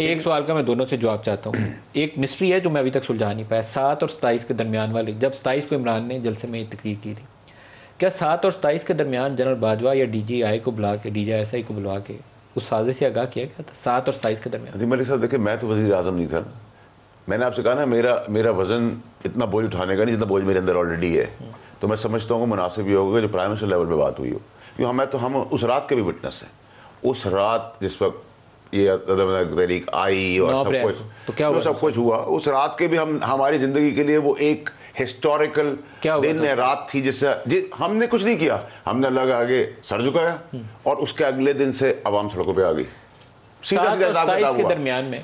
एक सवाल का मैं दोनों से जवाब चाहता हूँ एक मिस्ट्री है जो मैं अभी तक सुलझा नहीं पाया सात और सताईस के दरमियान वाले जब सताईस को इमरान ने जलसे में तकरीर की थी क्या सात और सताईस के दरमियान जनरल बाजवा या आई को बुला के आई को बुला के उस साजिश से आगाह किया गया था सात और सताईस के दरमियान अदी मलिक साहब देखिए मैं तो वजी अजम नहीं था मैंने आपसे कहा ना मेरा मेरा वजन इतना बोझ उठाने का नहीं जितना बोझ मेरे अंदर ऑलरेडी है हम्म। तो मैं समझता हूँ मुनासिब ही होगा जो प्राइम मिनिस्टर लेवल पर बात हुई हो क्यों हमें तो हम उस रात के भी विटनेस हैं उस रात जिस वक्त ये तहरीक आई और सब कुछ तो क्या हुआ तो सब कुछ हुआ उस रात के भी हम हमारी जिंदगी के लिए वो एक हिस्टोरिकल दिन है रात थी जिससे जि, हमने कुछ नहीं किया हमने अलग आगे सर झुकाया और उसके अगले दिन से आवाम सड़कों पर आ गई सीधा सीधा के दरमियान में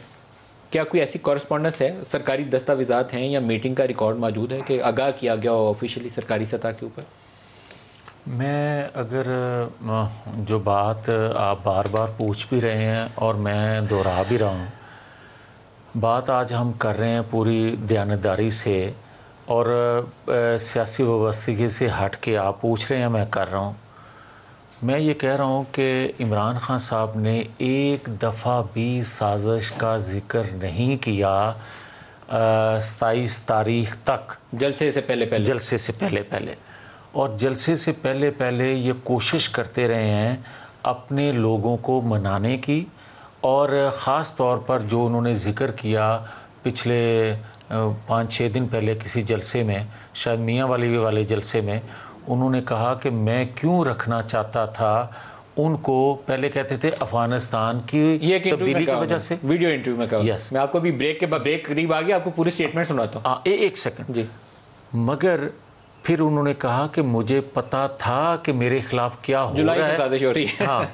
क्या कोई ऐसी कॉरस्पॉन्डेंस है सरकारी दस्तावेजात हैं या मीटिंग का रिकॉर्ड मौजूद है कि आगाह किया गया ऑफिशियली सरकारी सतह के ऊपर मैं अगर जो बात आप बार बार पूछ भी रहे हैं और मैं दोहरा भी रहा हूँ बात आज हम कर रहे हैं पूरी दयानतदारी से और सियासी वाबस्तगी से हट के आप पूछ रहे हैं मैं कर रहा हूँ मैं ये कह रहा हूँ कि इमरान ख़ान साहब ने एक दफ़ा भी साजिश का जिक्र नहीं किया सताईस तारीख तक जलसे से पहले पहले जलसे से पहले पहले और जलसे से पहले पहले ये कोशिश करते रहे हैं अपने लोगों को मनाने की और ख़ास तौर पर जो उन्होंने ज़िक्र किया पिछले पाँच छः दिन पहले किसी जलसे में शायद मियाँ वाली वाले जलसे में उन्होंने कहा कि मैं क्यों रखना चाहता था उनको पहले कहते थे अफगानिस्तान की ये तब्दीली की वजह से वीडियो इंटरव्यू में कहा यस मैं आपको अभी ब्रेक के बाद ब्रेक करीब आ गया आपको पूरी स्टेटमेंट सुनाता हूँ हाँ, एक सेकंड जी मगर फिर उन्होंने कहा कि मुझे पता था कि मेरे खिलाफ क्या हो रहा है जुलाई हो रही है हाँ